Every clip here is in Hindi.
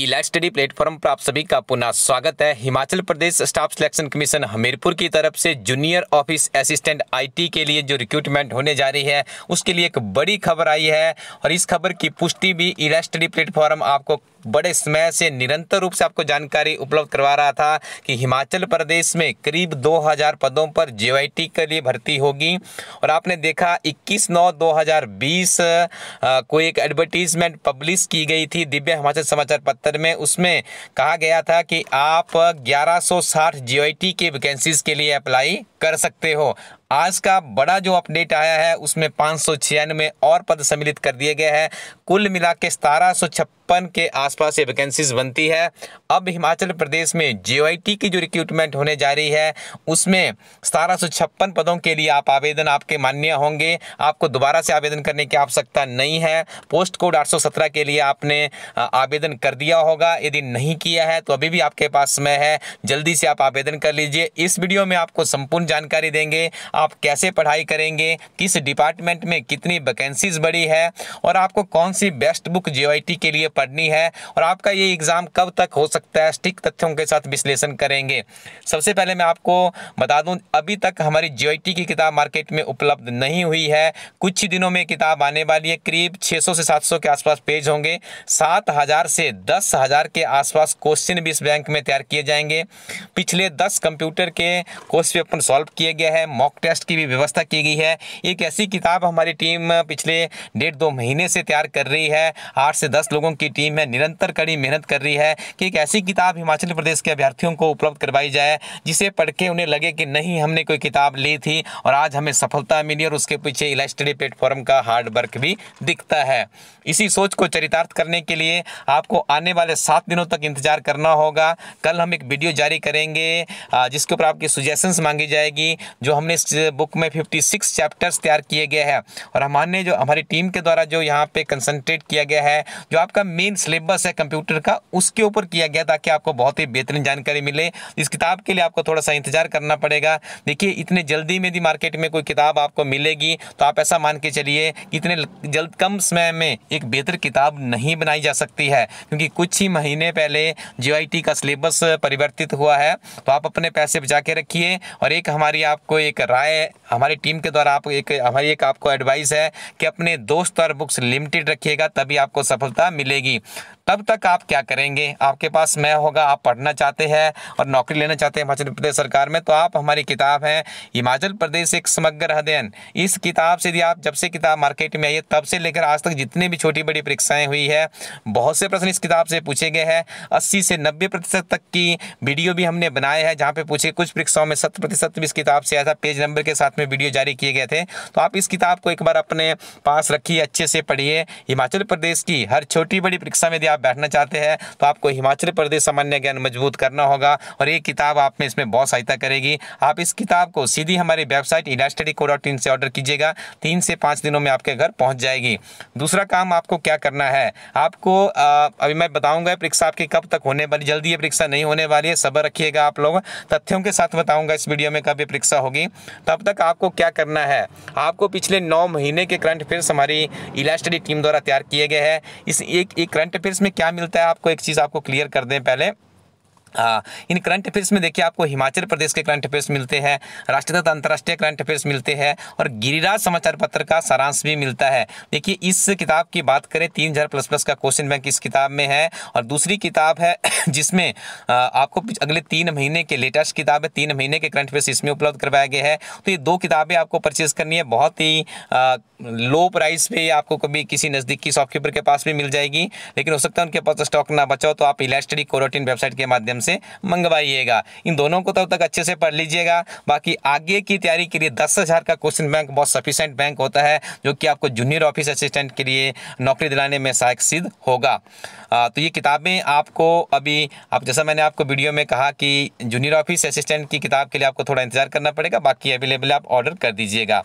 ई लाइट स्टडी प्लेटफॉर्म पर आप सभी का पुनः स्वागत है Himachal Pradesh staff selection commission Hamirpur की तरफ से जूनियर ऑफिस असिस्टेंट आईटी के लिए जो रिक्रूटमेंट होने जा रही है उसके लिए एक बड़ी खबर आई है और इस खबर की पुष्टि भी ई लाइट स्टडी प्लेटफॉर्म आपको बड़े समय से निरंतर रूप से आपको जानकारी उपलब्ध करवा रहा था कि हिमाचल प्रदेश में करीब 2000 पदों पर जे के लिए भर्ती होगी और आपने देखा 21 नौ 2020 को एक एडवर्टीजमेंट पब्लिश की गई थी दिव्य हिमाचल समाचार पत्र में उसमें कहा गया था कि आप 1160 सौ के वैकेंसीज के लिए अप्लाई कर सकते हो आज का बड़ा जो अपडेट आया है उसमें पाँच सौ छियानवे और पद सम्मिलित कर दिए गए हैं कुल मिला के सतारह के आसपास ये वैकेंसीज बनती है अब हिमाचल प्रदेश में जे की जो रिक्रूटमेंट होने जा रही है उसमें सतारह पदों के लिए आप आवेदन आपके मान्य होंगे आपको दोबारा से आवेदन करने की आवश्यकता नहीं है पोस्ट कोड 817 के लिए आपने आवेदन कर दिया होगा यदि नहीं किया है तो अभी भी आपके पास समय है जल्दी से आप आवेदन कर लीजिए इस वीडियो में आपको संपूर्ण जानकारी देंगे आप कैसे पढ़ाई करेंगे किस डिपार्टमेंट में कितनी वैकेंसीज बढ़ी है और आपको कौन सी बेस्ट बुक जे के लिए पढ़नी है और आपका ये एग्ज़ाम कब तक हो सकता है स्टिक तथ्यों के साथ विश्लेषण करेंगे सबसे पहले मैं आपको बता दूं अभी तक हमारी जे की किताब मार्केट में उपलब्ध नहीं हुई है कुछ ही दिनों में किताब आने वाली है करीब 600 से 700 के आसपास पेज होंगे 7000 से 10000 के आसपास क्वेश्चन भी इस बैंक में तैयार किए जाएंगे पिछले 10 कंप्यूटर के क्वेश्चन अपन सॉल्व सॉल्व किया गया है मॉक टेस्ट की भी व्यवस्था की गई है एक ऐसी किताब हमारी टीम पिछले डेढ़ दो महीने से तैयार कर रही है आठ से दस लोगों की टीम है निरंतर कड़ी मेहनत कर रही है कि एक ऐसी किताब हिमाचल प्रदेश के अभ्यर्थियों को उपलब्ध करवाई जाए जिसे पढ़ के उन्हें लगे कि नहीं हमने कोई किताब ली थी और आज हमें सफलता मिली और उसके पीछे इलास्ट्री प्लेटफॉर्म का हार्ड वर्क भी दिखता है इसी सोच को चरितार्थ करने के लिए आपको आने वाले सात दिनों तक इंतजार करना होगा कल हम एक वीडियो जारी करेंगे जिसके ऊपर आपकी सुजेशंस मांगी जाएगी जाएगी जो हमने इस बुक में 56 चैप्टर्स तैयार किए गए हैं और हमारे जो हमारी टीम के द्वारा जो यहाँ पे कंसंट्रेट किया गया है जो आपका मेन सिलेबस है कंप्यूटर का उसके ऊपर किया गया ताकि आपको बहुत ही बेहतरीन जानकारी मिले इस किताब के लिए आपको थोड़ा सा इंतजार करना पड़ेगा देखिए इतने जल्दी में भी मार्केट में कोई किताब आपको मिलेगी तो आप ऐसा मान के चलिए इतने जल्द कम समय में एक बेहतर किताब नहीं बनाई जा सकती है क्योंकि कुछ ही महीने पहले जी का सिलेबस परिवर्तित हुआ है तो आप अपने पैसे बचा के रखिए और एक हम हमारी आपको एक राय हमारी टीम के द्वारा आप एक हमारी एक आपको एडवाइस है कि अपने दोस्त और बुक्स लिमिटेड रखिएगा तभी आपको सफलता मिलेगी तब तक आप क्या करेंगे आपके पास मैं होगा आप पढ़ना चाहते हैं और नौकरी लेना चाहते हैं हिमाचल प्रदेश सरकार में तो आप हमारी किताब है हिमाचल प्रदेश एक समग्र अध्ययन इस किताब से यदि आप जब से किताब मार्केट में आई है तब से लेकर आज तक जितनी भी छोटी बड़ी परीक्षाएं हुई है बहुत से प्रश्न इस किताब से पूछे गए हैं अस्सी से नब्बे तक की वीडियो भी हमने बनाए हैं जहाँ पे पूछे कुछ परीक्षाओं में शत प्रतिशत भी इस किताब से ऐसा पेज नंबर के साथ में वीडियो जारी किए गए थे तो आप इस किताब को एक बार अपने पास रखिए अच्छे से पढ़िए हिमाचल प्रदेश की हर छोटी बड़ी परीक्षा में यदि आप बैठना चाहते हैं तो आपको हिमाचल प्रदेश सामान्य ज्ञान मजबूत करना होगा और ये किताब आप में इसमें बहुत सहायता करेगी आप इस किताब को सीधी हमारी वेबसाइट इला स्टडी को डॉट इन से ऑर्डर कीजिएगा तीन से पाँच दिनों में आपके घर पहुँच जाएगी दूसरा काम आपको क्या करना है आपको अभी मैं बताऊंगा परीक्षा आपकी कब तक होने वाली जल्दी ये परीक्षा नहीं होने वाली है सबर रखिएगा आप लोग तथ्यों के साथ बताऊँगा इस वीडियो में कभी पे परीक्षा होगी तब तक आपको क्या करना है आपको पिछले नौ महीने के करंट अफेयर्स हमारी इलास्टडी स्टडी टीम द्वारा तैयार किए गए हैं इस एक करंट अफेयर्स में क्या मिलता है आपको एक चीज़ आपको क्लियर कर दें पहले आ, इन करंट अफेयर्स में देखिए आपको हिमाचल प्रदेश के करंट अफेयर्स मिलते हैं राष्ट्रीय तथा अंतर्राष्ट्रीय करंट अफेयर्स मिलते हैं और गिरिराज समाचार पत्र का सारांश भी मिलता है देखिए इस किताब की बात करें तीन हज़ार प्लस प्लस का क्वेश्चन बैंक इस किताब में है और दूसरी किताब है जिसमें आपको अगले तीन महीने के लेटेस्ट किताब है तीन महीने के करंट अफेयर्स इसमें उपलब्ध करवाया गया है तो ये दो किताबें आपको परचेज करनी है बहुत ही लो प्राइस पर आपको कभी किसी नज़दीकी शॉपकीपर के पास भी मिल जाएगी लेकिन हो सकता है उनके पास स्टॉक ना बचाओ तो आप इलेस्टरी कोरोटिन वेबसाइट के माध्यम से मंगवाइएगा इन दोनों को तब तक अच्छे से पढ़ लीजिएगा बाकी आगे की तैयारी के लिए दस हज़ार का क्वेश्चन बैंक बहुत सफिशेंट बैंक होता है जो कि आपको जूनियर ऑफिस असिस्टेंट के लिए नौकरी दिलाने में सहायक सिद्ध होगा आ, तो ये किताबें आपको अभी आप जैसा मैंने आपको वीडियो में कहा कि जूनियर ऑफिस असिस्टेंट की किताब के लिए आपको थोड़ा इंतजार करना पड़ेगा बाकी अवेलेबल आप ऑर्डर कर दीजिएगा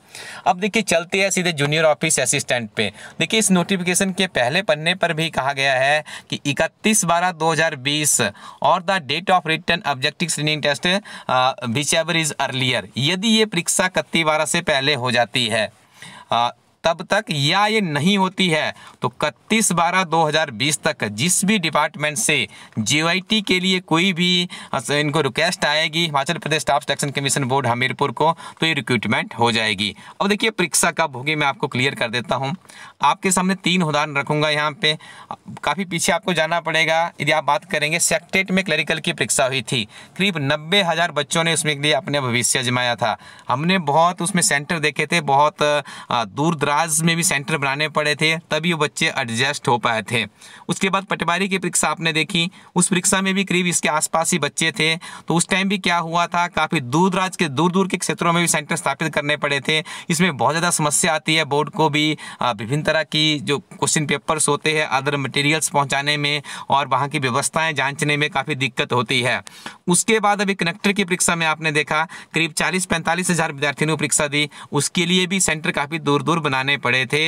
अब देखिए चलते हैं सीधे जूनियर ऑफिस असिस्टेंट पर देखिए इस नोटिफिकेशन के पहले पन्ने पर भी कहा गया है कि इकतीस बारह दो और the date of return objective screening test whichever is earlier यदि ये परीक्षा कत्ती बारह से पहले हो जाती है uh, तब तक या ये नहीं होती है तो इकतीस बारह 2020 तक जिस भी डिपार्टमेंट से जीवाईटी के लिए कोई भी इनको रिक्वेस्ट आएगी Himachal Pradesh staff selection commission board Hamirpur को तो ये रिक्रूटमेंट हो जाएगी अब देखिए परीक्षा कब होगी मैं आपको क्लियर कर देता हूँ आपके सामने तीन उदाहरण रखूंगा यहाँ पे काफ़ी पीछे आपको जाना पड़ेगा यदि आप बात करेंगे सेक्ट्रेट में क्लरिकल की परीक्षा हुई थी करीब नब्बे हज़ार बच्चों ने उसमें लिए अपने भविष्य जमाया था हमने बहुत उसमें सेंटर देखे थे बहुत दूर दराज क्लास में भी सेंटर बनाने पड़े थे तभी वो बच्चे एडजस्ट हो पाए थे उसके बाद पटवारी की परीक्षा आपने देखी उस परीक्षा में भी करीब इसके आसपास ही बच्चे थे तो उस टाइम भी क्या हुआ था काफ़ी दूर दराज के दूर दूर के क्षेत्रों में भी सेंटर स्थापित करने पड़े थे इसमें बहुत ज़्यादा समस्या आती है बोर्ड को भी विभिन्न तरह की जो क्वेश्चन पेपर्स होते हैं अदर मटेरियल्स पहुँचाने में और वहाँ की व्यवस्थाएं जाँचने में काफ़ी दिक्कत होती है उसके बाद अभी कनेक्टर की परीक्षा में आपने देखा करीब चालीस पैंतालीस हज़ार विद्यार्थियों ने परीक्षा दी उसके लिए भी सेंटर काफ़ी दूर दूर बनाने लाने पड़े थे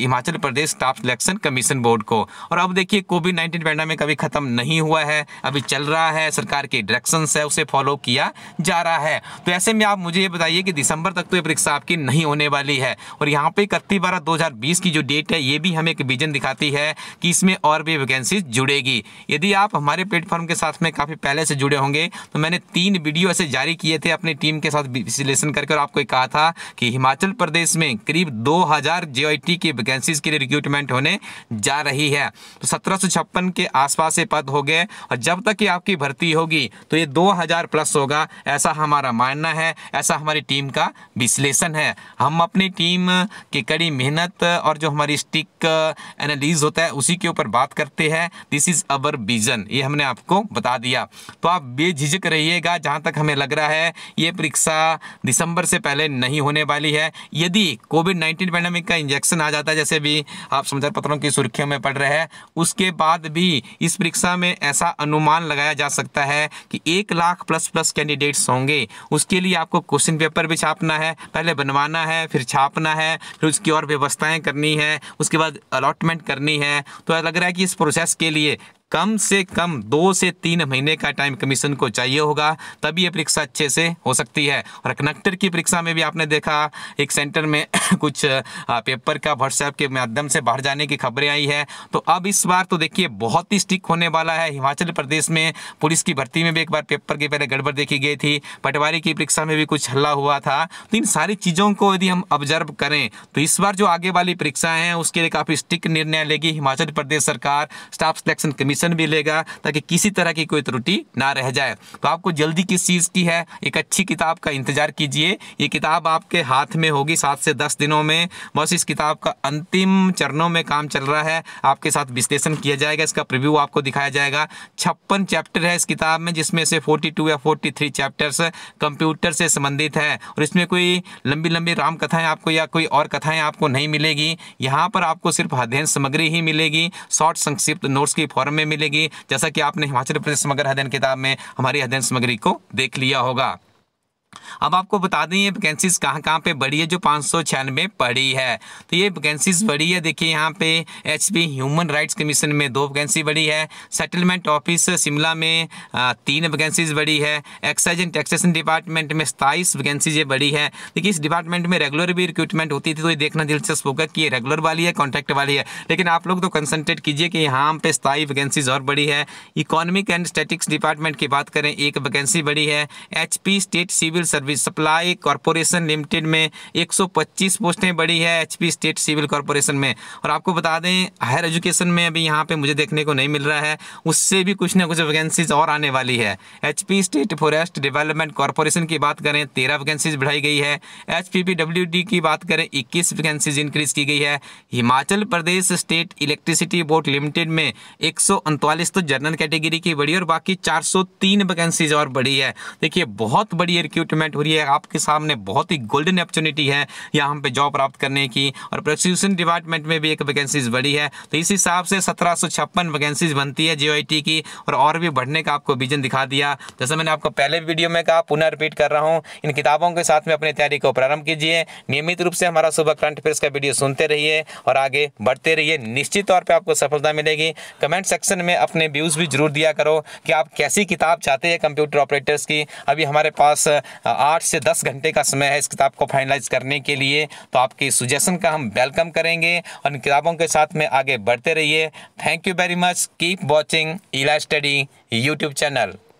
Himachal Pradesh staff selection commission board को और अब देखिए कोविड नाइन्टीन पैंडामिक अभी ख़त्म नहीं हुआ है अभी चल रहा है सरकार के डायरेक्शन है उसे फॉलो किया जा रहा है तो ऐसे में आप मुझे ये बताइए कि दिसंबर तक तो ये परीक्षा आपकी नहीं होने वाली है और यहाँ पे इकतीस बारह दो की जो डेट है ये भी हमें एक विजन दिखाती है कि इसमें और भी वैकेंसीज जुड़ेगी यदि आप हमारे प्लेटफॉर्म के साथ में काफ़ी पहले से जुड़े होंगे तो मैंने तीन वीडियो ऐसे जारी किए थे अपनी टीम के साथ विश्लेषण करके और आपको कहा था कि हिमाचल प्रदेश में करीब दो हजार जेआईटी की वैकेंसीज के लिए रिक्रूटमेंट होने जा रही है तो सत्रह के आसपास ये पद हो गए और जब तक ये आपकी भर्ती होगी तो ये 2000 प्लस होगा ऐसा हमारा मानना है ऐसा हमारी टीम का विश्लेषण है हम अपनी टीम की कड़ी मेहनत और जो हमारी स्टिक एनालिज होता है उसी के ऊपर बात करते हैं दिस इज़ अवर विजन ये हमने आपको बता दिया तो आप बेझिझक रहिएगा जहाँ तक हमें लग रहा है ये परीक्षा दिसंबर से पहले नहीं होने वाली है यदि कोविड नाइन्टीन पैंडमिक का इंजेक्शन आ जाता है जैसे भी आप समाचार पत्रों की सुर्खियों में पढ़ रहे हैं उसके बाद भी इस परीक्षा में ऐसा अनुमान लगाया जा सकता है कि एक लाख प्लस प्लस कैंडिडेट्स होंगे उसके लिए आपको क्वेश्चन पेपर भी छापना है पहले बनवाना है फिर छापना है फिर उसकी और व्यवस्थाएँ करनी है उसके बाद अलॉटमेंट करनी है तो लग रहा है कि इस प्रोसेस के लिए कम से कम दो से तीन महीने का टाइम कमीशन को चाहिए होगा तभी ये परीक्षा अच्छे से हो सकती है और कनेक्टर की परीक्षा में भी आपने देखा एक सेंटर में कुछ पेपर का व्हाट्सएप के माध्यम से बाहर जाने की खबरें आई है तो अब इस बार तो देखिए बहुत ही स्टिक होने वाला है हिमाचल प्रदेश में पुलिस की भर्ती में भी एक बार पेपर के पहले गड़बड़ देखी गई थी पटवारी की परीक्षा में भी कुछ हल्ला हुआ था तो इन सारी चीज़ों को यदि हम ऑब्जर्व करें तो इस बार जो आगे वाली परीक्षाएं हैं उसके लिए काफ़ी स्टिक निर्णय लेगी हिमाचल प्रदेश सरकार स्टाफ सिलेक्शन कमीशन सॉल्यूशन भी लेगा ताकि किसी तरह की कोई त्रुटि ना रह जाए तो आपको जल्दी किस चीज़ की है एक अच्छी किताब का इंतजार कीजिए ये किताब आपके हाथ में होगी सात से दस दिनों में बस इस किताब का अंतिम चरणों में काम चल रहा है आपके साथ विश्लेषण किया जाएगा इसका प्रिव्यू आपको दिखाया जाएगा छप्पन चैप्टर है इस किताब में जिसमें से फोर्टी या फोर्टी चैप्टर्स कंप्यूटर से संबंधित है और इसमें कोई लंबी लंबी राम कथाएं आपको या कोई और कथाएं आपको नहीं मिलेगी यहाँ पर आपको सिर्फ अध्ययन सामग्री ही मिलेगी शॉर्ट संक्षिप्त नोट्स की फॉर्म में मिलेगी जैसा कि आपने हिमाचल प्रदेश समग्र अध्ययन किताब में हमारी अध्ययन सामग्री को देख लिया होगा अब आपको बता दें ये वैकेंसीज कहाँ कहाँ पे बड़ी है जो पाँच सौ छियानवे पड़ी है तो ये वैकेंसीज बड़ी है देखिए यहाँ पे एच ह्यूमन राइट्स कमीशन में दो वैकेंसी बढ़ी है सेटलमेंट ऑफिस शिमला में तीन वैकेंसीज बड़ी है एक्साइज एंड टैक्सेशन डिपार्टमेंट में सताईस वैकेंसीज ये बड़ी है देखिए इस डिपार्टमेंट में रेगुलर भी रिक्रूटमेंट होती थी तो ये देखना दिलचस्प होगा कि ये रेगुलर वाली है कॉन्ट्रैक्ट वाली है लेकिन आप लोग तो कंसनट्रेट कीजिए कि यहाँ पे स्थाई वैकेंसीज और बड़ी है इकोनॉमिक एंड स्टेटिक्स डिपार्टमेंट की बात करें एक वैकेंसी बड़ी है H state civil civil service supply corporation limited में 125 पोस्टें बड़ी है एचपी स्टेट सिविल कॉरपोरेशन में और आपको बता दें हायर एजुकेशन में अभी यहाँ पे मुझे देखने को नहीं मिल रहा है उससे भी कुछ ना कुछ वैकेंसीज और आने वाली है H state forest development corporation की बात करें तेरह वैकेंसीज बढ़ाई गई है एच की बात करें इक्कीस वैकेंसीज इंक्रीज की गई है Himachal Pradesh state electricity board limited में एक तो जनरल कैटेगरी की बढ़ी और बाकी चार 403 वैकेंसीज और बढ़ी है देखिए बहुत बड़ी रिक्रूट रिक्रूटमेंट हो रही है आपके सामने बहुत ही गोल्डन अपॉर्चुनिटी है यहाँ पे जॉब प्राप्त करने की और प्रोसिक्यूशन डिपार्टमेंट में भी एक वैकेंसीज बढ़ी है तो इस हिसाब से सत्रह वैकेंसीज बनती है जे की और और भी बढ़ने का आपको विजन दिखा दिया जैसे मैंने आपको पहले वीडियो में कहा पुनः रिपीट कर रहा हूँ इन किताबों के साथ में अपनी तैयारी को प्रारंभ कीजिए नियमित रूप से हमारा सुबह करंट अफेयर्स का वीडियो सुनते रहिए और आगे बढ़ते रहिए निश्चित तौर पर आपको सफलता मिलेगी कमेंट सेक्शन में अपने व्यूज़ भी जरूर दिया करो कि आप कैसी किताब चाहते हैं कंप्यूटर ऑपरेटर्स की अभी हमारे पास आठ से दस घंटे का समय है इस किताब को फाइनलाइज करने के लिए तो आपके सुजेशन का हम वेलकम करेंगे और इन किताबों के साथ में आगे बढ़ते रहिए thank you very much keep watching Ela study YouTube channel